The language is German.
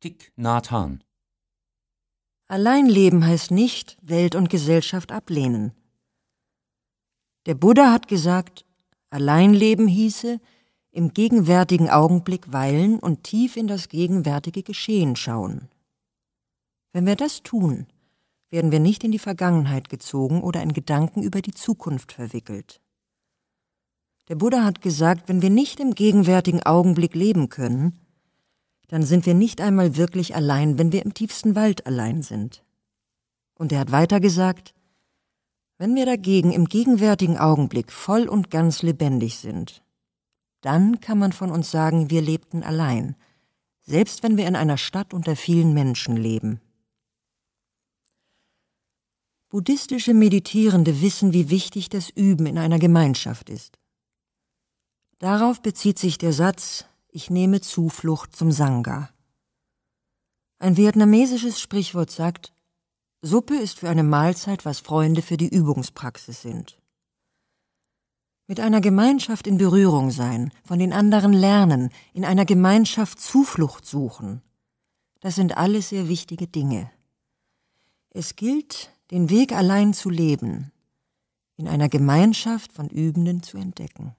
Thich Nhat Allein leben heißt nicht Welt und Gesellschaft ablehnen. Der Buddha hat gesagt, allein leben hieße, im gegenwärtigen Augenblick weilen und tief in das gegenwärtige Geschehen schauen. Wenn wir das tun, werden wir nicht in die Vergangenheit gezogen oder in Gedanken über die Zukunft verwickelt. Der Buddha hat gesagt, wenn wir nicht im gegenwärtigen Augenblick leben können, dann sind wir nicht einmal wirklich allein, wenn wir im tiefsten Wald allein sind. Und er hat weiter gesagt, wenn wir dagegen im gegenwärtigen Augenblick voll und ganz lebendig sind, dann kann man von uns sagen, wir lebten allein, selbst wenn wir in einer Stadt unter vielen Menschen leben. Buddhistische Meditierende wissen, wie wichtig das Üben in einer Gemeinschaft ist. Darauf bezieht sich der Satz ich nehme Zuflucht zum Sangha. Ein vietnamesisches Sprichwort sagt, Suppe ist für eine Mahlzeit, was Freunde für die Übungspraxis sind. Mit einer Gemeinschaft in Berührung sein, von den anderen lernen, in einer Gemeinschaft Zuflucht suchen, das sind alles sehr wichtige Dinge. Es gilt, den Weg allein zu leben, in einer Gemeinschaft von Übenden zu entdecken.